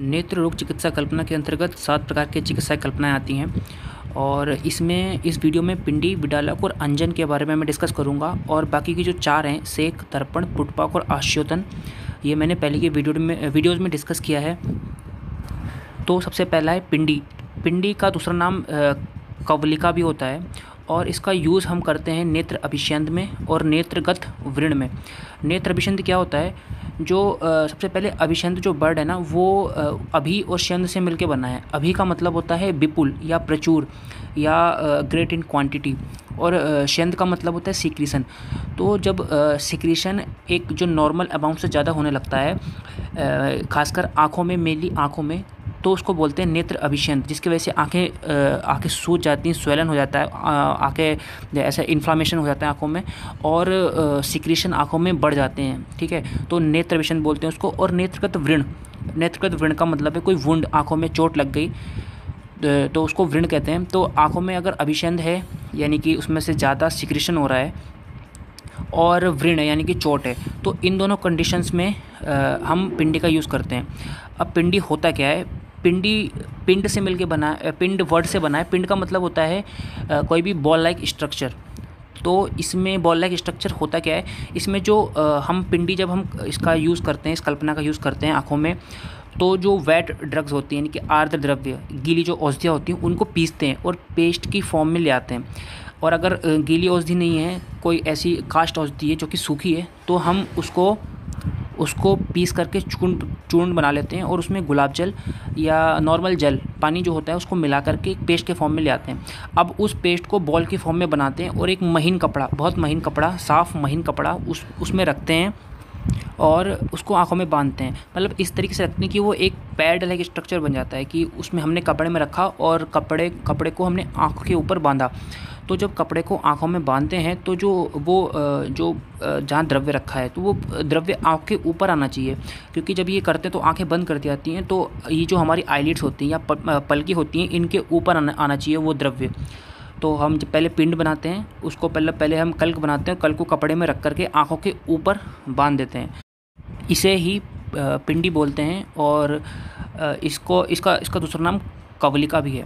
नेत्र रोग चिकित्सा कल्पना के अंतर्गत सात प्रकार के चिकित्सा कल्पनाएँ आती हैं और इसमें इस वीडियो में पिंडी बिडालक और अंजन के बारे में मैं डिस्कस करूँगा और बाकी की जो चार हैं सेक तर्पण पुटपाक और आश्योतन ये मैंने पहले की वीडियो में वीडियोज़ में डिस्कस किया है तो सबसे पहला है पिंडी पिंडी का दूसरा नाम कवलिका भी होता है और इसका यूज़ हम करते हैं नेत्र अभिषंद में और नेत्रगत वृण में नेत्र अभिषंद क्या होता है जो सबसे पहले अभिषंद जो बर्ड है ना वो अभी और शंद से मिलके बना है अभी का मतलब होता है विपुल या प्रचुर या ग्रेट इन क्वांटिटी और शंद का मतलब होता है सिक्रीसन तो जब सिक्रीसन एक जो नॉर्मल अमाउंट से ज़्यादा होने लगता है खासकर आँखों में मेनली आँखों में तो उसको बोलते हैं नेत्र अभिषेंत जिसकी वजह से आंखें आंखें सूज जाती हैं स्वेलन हो जाता है आंखें ऐसा इन्फ्लामेशन हो जाता है आंखों में और सिक्रीशन आंखों में बढ़ जाते हैं ठीक है तो नेत्र अभिषेंत बोलते हैं उसको और नेत्रगत वृण नेत्रगत वृण का मतलब है कोई वुंड आँखों में चोट लग गई तो उसको वृण कहते हैं तो आँखों में अगर अभिषेंद है यानी कि उसमें से ज़्यादा सिक्रेशन हो रहा है और वृण है यानी कि चोट है तो इन दोनों कंडीशंस में आ, हम पिंडी का यूज़ करते हैं अब पिंडी होता क्या है पिंडी पिंड से मिलके बना पिंड वर्ड से बना है पिंड का मतलब होता है कोई भी बॉल लाइक स्ट्रक्चर तो इसमें बॉल लाइक स्ट्रक्चर होता क्या है इसमें जो हम पिंडी जब हम इसका यूज़ करते हैं इस कल्पना का यूज़ करते हैं आँखों में तो जो वेट ड्रग्स होती हैं यानी कि आर्द्र द्रव्य गीली जो औषधियाँ होती हैं उनको पीसते हैं और पेस्ट की फॉर्म में ले आते हैं और अगर गीली औषधि नहीं है कोई ऐसी कास्ट औषधि है जो कि सूखी है तो हम उसको उसको पीस करके चूर्ण चूर्ण बना लेते हैं और उसमें गुलाब जल या नॉर्मल जल पानी जो होता है उसको मिला करके एक पेस्ट के फॉर्म में ले आते हैं अब उस पेस्ट को बॉल के फॉर्म में बनाते हैं और एक महीन कपड़ा बहुत महीन कपड़ा साफ़ महीन कपड़ा उस उसमें रखते हैं और उसको आंखों में बांधते हैं मतलब इस तरीके से रखते हैं कि वो एक पैड लाइक स्ट्रक्चर बन जाता है कि उसमें हमने कपड़े में रखा और कपड़े कपड़े को हमने आँख के ऊपर बांधा तो जब कपड़े को आँखों में बांधते हैं तो जो वो जो जहाँ द्रव्य रखा है तो वो द्रव्य आँख के ऊपर आना चाहिए क्योंकि जब ये करते हैं तो आँखें बंद कर दी जाती हैं तो ये जो हमारी आईलिट्स होती हैं या पलकी होती हैं इनके ऊपर आना आना चाहिए वो द्रव्य तो हम जब पहले पिंड बनाते हैं उसको पहले पहले हम कल्क बनाते हैं कल को कपड़े में रख करके आँखों के ऊपर बांध देते हैं इसे ही पिंडी बोलते हैं और इसको इसका इसका दूसरा नाम कवलिका भी है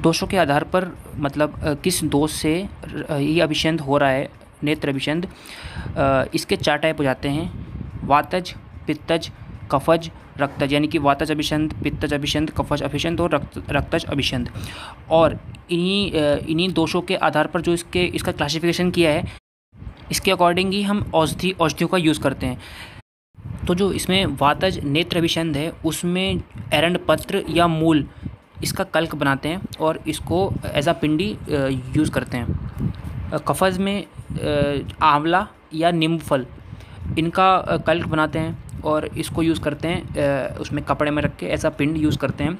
दोषों के आधार पर मतलब किस दोष से ये अभिषेंद हो रहा है नेत्र अभिषेंद इसके चार टाइप हो जाते हैं वातज पित्तज कफज रक्तज यानी कि वातज अभिषंध पित्तज अभिषंध कफज अभिषंध और रक्त रक्तज अभिषंध और इन्हीं इन्हीं दोषों के आधार पर जो इसके इसका क्लासिफिकेशन किया है इसके अकॉर्डिंग ही हम औषधि औषधियों का यूज़ करते हैं तो जो इसमें वातज नेत्र अभिषंध है उसमें एरंड पत्र या मूल इसका कल्क बनाते हैं और इसको एज आ पिंडी यूज़ करते हैं कफज में आंवला या नींबू फल इनका कल्क बनाते हैं और इसको यूज़ करते हैं उसमें कपड़े में रख के ऐसा पिंड यूज़ करते हैं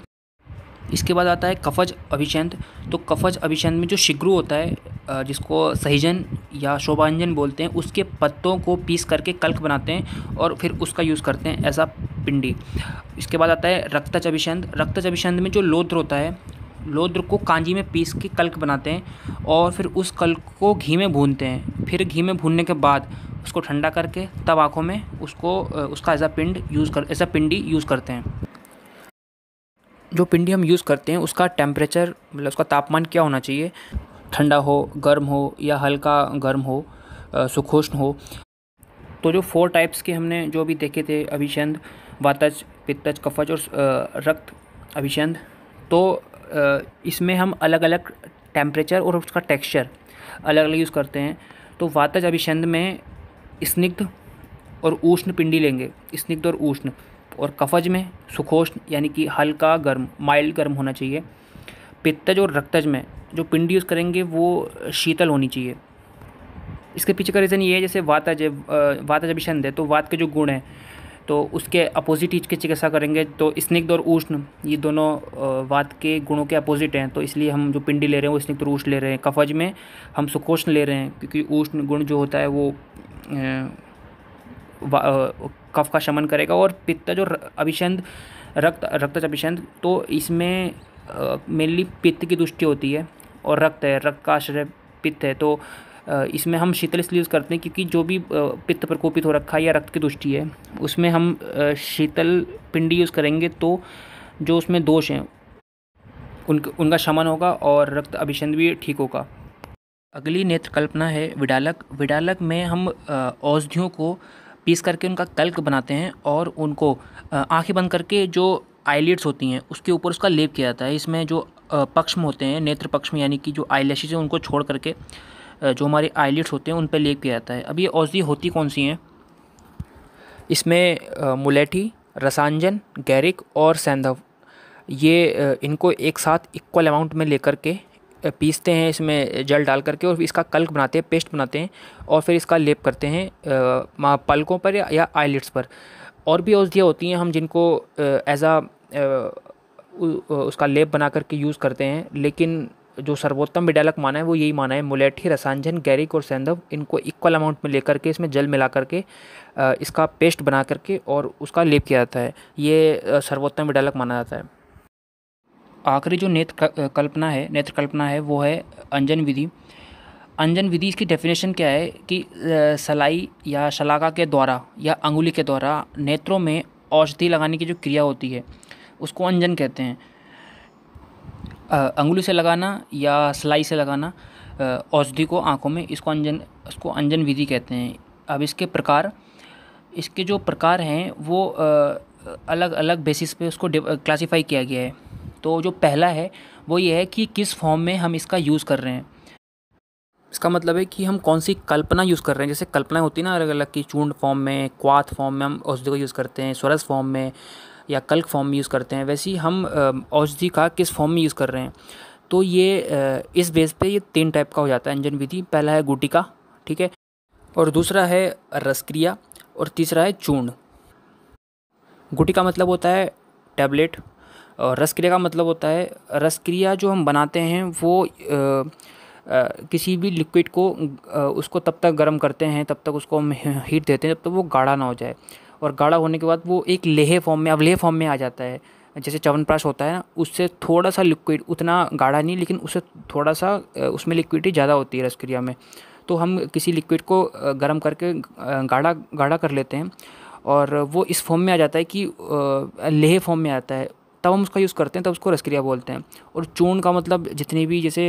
इसके बाद आता है कफज अभिचंद तो कफज अभिचंद में जो शिग्रू होता है जिसको सहीजन या शोभाजन बोलते हैं उसके पत्तों को पीस करके कल्क बनाते हैं और फिर उसका यूज़ करते हैं ऐसा पिंडी इसके बाद आता है रक्त अभिषंध रक्त अभिषंध में जो लोद्र होता है लोद्र को कांजी में पीस के कल्क बनाते हैं और फिर उस कल्क को घी में भूनते हैं फिर घी में भूनने के बाद उसको ठंडा करके तब आँखों में उसको उसका ऐसा पिंड यूज़ कर ऐसा पिंडी यूज़ करते हैं जो पिंडी हम यूज़ करते हैं उसका टेम्परेचर मतलब उसका तापमान क्या होना चाहिए ठंडा हो गर्म हो या हल्का गर्म हो सुखोष्ण हो तो जो फोर टाइप्स के हमने जो भी देखे थे अभिषंद वातज पित्तज कफज और रक्त अभिषेंद तो इसमें हम अलग अलग टेम्परेचर और उसका टेक्सचर अलग अलग यूज़ करते हैं तो वातज अभिषेंद में स्निग्ध और उष्ण पिंडी लेंगे स्निग्ध और उष्ण और कफज में सुखोष्ण यानी कि हल्का गर्म माइल्ड गर्म होना चाहिए पित्तज और रक्तज में जो पिंडी यूज़ करेंगे वो शीतल होनी चाहिए इसके पीछे का रीज़न ये है जैसे वातज है वातज अभिषंद है तो वात के जो गुण हैं तो उसके अपोजिट इसके चिकित्सा करेंगे तो स्निग्ध और उष्ण ये दोनों वात के गुणों के अपोजिट हैं तो इसलिए हम जो पिंडी ले रहे हैं वो स्निग्ध और उष्ण ले रहे हैं कफज में हम सुकोष्ण ले रहे हैं क्योंकि उष्ण गुण जो होता है वो कफ का शमन करेगा और पित्त जो अभिषंद रक्त रक्तज अभिषंद तो इसमें मेनली पित्त की दृष्टि होती है और रक्त है रक्त का आश्रय पित्त है तो इसमें हम शीतल इसलिए यूज़ करते हैं क्योंकि जो भी पित्त प्रकोपित हो रखा है या रक्त की दुष्टि है उसमें हम शीतल पिंडी यूज़ करेंगे तो जो उसमें दोष हैं उन उनका शमन होगा और रक्त अभिषेंद भी ठीक होगा अगली नेत्र कल्पना है विडालक विडालक में हम औषधियों को पीस करके उनका कल्क बनाते हैं और उनको आंखें बंद करके जो आईलिड्स होती हैं उसके ऊपर उसका लेप किया जाता है इसमें जो पक्ष्म होते हैं नेत्र पक्ष्म यानी कि जो आईलैशेज हैं उनको छोड़ करके जो हमारे आईलिट्स होते हैं उन पर लेप किया जाता है अब ये औषधि होती कौन सी हैं इसमें मुलेठी रसांजन गैरिक और सैंधव ये इनको एक साथ इक्वल अमाउंट में लेकर के पीसते हैं इसमें जल डाल करके और इसका कल्क बनाते हैं पेस्ट बनाते हैं और फिर इसका लेप करते हैं पलकों पर या, या आईलिट्स पर और भी औषधियाँ होती हैं हम जिनको एज आ उसका लेप बना करके यूज़ करते हैं लेकिन जो सर्वोत्तम विडालक माना है वो यही माना है मुलेठी रसांजन गैरिक और सैंधव इनको इक्वल अमाउंट में लेकर के इसमें जल मिला करके इसका पेस्ट बना करके और उसका लेप किया जाता है ये सर्वोत्तम विडालक माना जाता है आखिरी जो नेत्र कल्पना है नेत्र कल्पना है वो है अंजन विधि अंजन विधि इसकी डेफिनेशन क्या है कि सलाई या शलाका के द्वारा या अंगुली के द्वारा नेत्रों में औषधि लगाने की जो क्रिया होती है उसको अंजन कहते हैं अंगुली से लगाना या सिलाई से लगाना औषधि को आँखों में इसको अंजन इसको अंजन विधि कहते हैं अब इसके प्रकार इसके जो प्रकार हैं वो अलग अलग बेसिस पे उसको क्लासिफाई किया गया है तो जो पहला है वो ये है कि किस फॉर्म में हम इसका यूज़ कर रहे हैं इसका मतलब है कि हम कौन सी कल्पना यूज़ कर रहे हैं जैसे कल्पनाएं होती है ना अलग अलग की चूंड फॉर्म में क्वाथ फॉर्म में हम औषधि को यूज़ करते हैं स्वरस फॉर्म में या कल्क फॉर्म में यूज़ करते हैं वैसे ही हम औषधि का किस फॉर्म में यूज़ कर रहे हैं तो ये इस बेस पे ये तीन टाइप का हो जाता है अंजन विधि पहला है गुटिका ठीक है और दूसरा है रसक्रिया और तीसरा है चूर्ण गुटी का मतलब होता है टैबलेट और रसक्रिया का मतलब होता है रसक्रिया जो हम बनाते हैं वो आ, आ, किसी भी लिक्विड को आ, उसको तब तक गर्म करते हैं तब तक उसको हम हीट देते हैं जब तक तो वो गाढ़ा ना हो जाए और गाढ़ा होने के बाद वो एक लेहे फॉर्म में अब लेह फॉर्म में आ जाता है जैसे चवनप्राश होता है ना उससे थोड़ा सा लिक्विड उतना गाढ़ा नहीं लेकिन उससे थोड़ा सा उसमें लिक्विडिटी ज़्यादा होती है रसक्रिया में तो हम किसी लिक्विड को गर्म करके गाढ़ा गाढ़ा कर लेते हैं और वो इस फॉर्म में आ जाता है कि लेह फॉर्म में आता है तब हम उसका यूज़ करते हैं तब उसको रसक्रिया बोलते हैं और चूर्ण का मतलब जितनी भी जैसे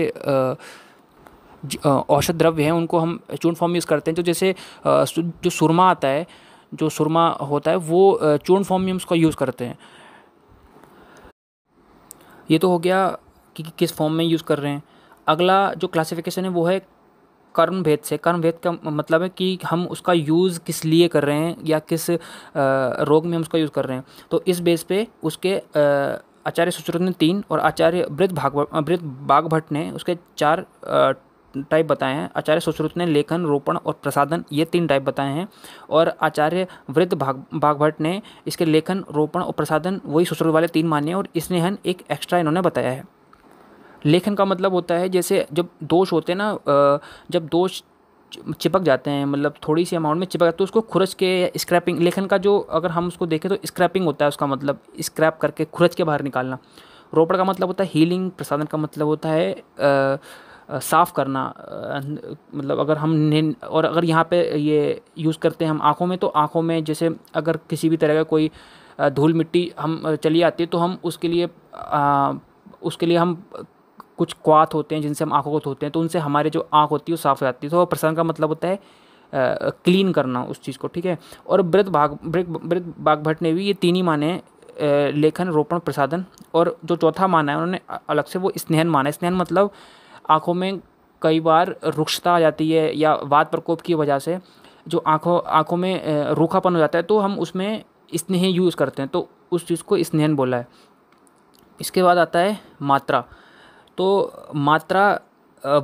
औषध द्रव्य हैं उनको हम चूर्ण फॉर्म यूज़ करते हैं तो जैसे जो सुरमा आता है जो सुरमा होता है वो चूर्ण फॉर्म में हम उसका यूज़ करते हैं ये तो हो गया कि किस फॉर्म में यूज़ कर रहे हैं अगला जो क्लासिफिकेशन है वो है कर्म भेद से कर्म भेद का मतलब है कि हम उसका यूज़ किस लिए कर रहे हैं या किस रोग में हम उसका यूज़ कर रहे हैं तो इस बेस पे उसके आचार्य सुश्रुत ने तीन और आचार्य वृद्ध भाग वृद्ध भट्ट ने उसके चार टाइप बताए हैं आचार्य सुश्रुत ने लेखन रोपण और प्रसादन ये तीन टाइप बताए हैं और आचार्य वृद्ध भाग भागभट ने इसके लेखन रोपण और प्रसादन वही सुश्रुत वाले तीन माने और स्नेहन एक एक्स्ट्रा इन्होंने बताया है लेखन का मतलब होता है जैसे जब दोष होते हैं ना जब दोष चिपक जाते हैं मतलब थोड़ी सी अमाउंट में चिपक जाते तो उसको खुरच के या स्क्रैपिंग लेखन का जो अगर हम उसको देखें तो स्क्रैपिंग होता है उसका मतलब स्क्रैप करके खुरच के बाहर निकालना रोपड़ का मतलब होता है हीलिंग प्रसादन का मतलब होता है आ, साफ़ करना मतलब अगर हम और अगर यहाँ पे ये यूज़ करते हैं हम आँखों में तो आँखों में जैसे अगर किसी भी तरह का कोई धूल मिट्टी हम चली आती है तो हम उसके लिए आ, उसके लिए हम कुछ क्वात होते हैं जिनसे हम आँखों को धोते हैं तो उनसे हमारे जो आँख होती है वो साफ़ हो जाती है तो प्रसन्न का मतलब होता है क्लीन करना उस चीज़ को ठीक है और वृद्ध भाग वृद्ध बाग भट्ट ने भी ये तीन ही माने लेखन रोपण प्रसादन और जो चौथा माना है उन्होंने अलग से वो स्नेहन माना है स्नेहन मतलब आँखों में कई बार रुक्षता आ जाती है या वात प्रकोप की वजह से जो आँखों आँखों में रूखापन हो जाता है तो हम उसमें स्नेह यूज़ करते हैं तो उस चीज़ को स्नेहन बोला है इसके बाद आता है मात्रा तो मात्रा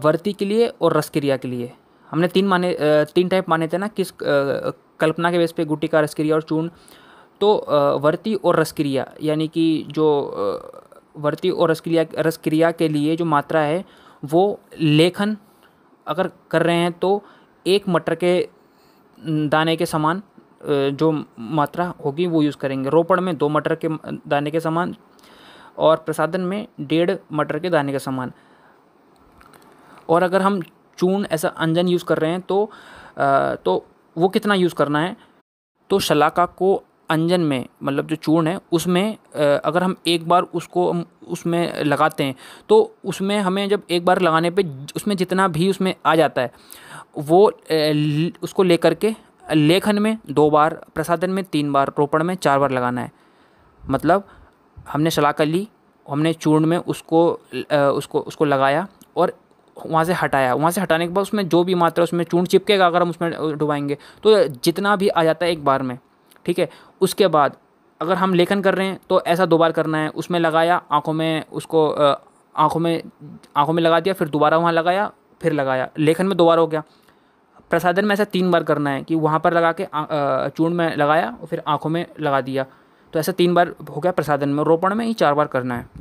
वर्ती के लिए और रस क्रिया के लिए हमने तीन माने तीन टाइप माने थे ना किस कल्पना के बेस पे गुटी का रस क्रिया और चूर्ण तो वर्ती और रस क्रिया यानी कि जो वर्ती और रस क्रिया रस क्रिया के लिए जो मात्रा है वो लेखन अगर कर रहे हैं तो एक मटर के दाने के समान जो मात्रा होगी वो यूज़ करेंगे रोपड़ में दो मटर के दाने के समान और प्रसादन में डेढ़ मटर के दाने के समान और अगर हम चून ऐसा अंजन यूज़ कर रहे हैं तो आ, तो वो कितना यूज़ करना है तो शलाका को अंजन में मतलब जो चूर्ण है उसमें अगर हम एक बार उसको उसमें लगाते हैं तो उसमें हमें जब एक बार लगाने पे उसमें जितना भी उसमें आ जाता है वो उसको लेकर के लेखन में दो बार प्रसादन में तीन बार रोपण में चार बार लगाना है मतलब हमने सलाह कर ली हमने चूर्ण में उसको उसको उसको लगाया और वहाँ से हटाया वहाँ से हटाने के बाद उसमें जो भी मात्रा उसमें चूर्ण चिपकेगा अगर हम उसमें डुबाएंगे तो जितना भी आ जाता है एक बार में ठीक है उसके बाद अगर हम लेखन कर रहे हैं तो ऐसा दो बार करना है उसमें लगाया आँखों में उसको आँखों में आँखों में लगा दिया फिर दोबारा वहाँ लगाया फिर लगाया लेखन में दोबारा हो गया प्रसादन में ऐसा तीन बार करना है कि वहाँ पर लगा के चूड़ में लगाया और फिर आँखों में लगा दिया तो ऐसा तीन बार हो गया प्रसादन में रोपण में ही चार बार करना है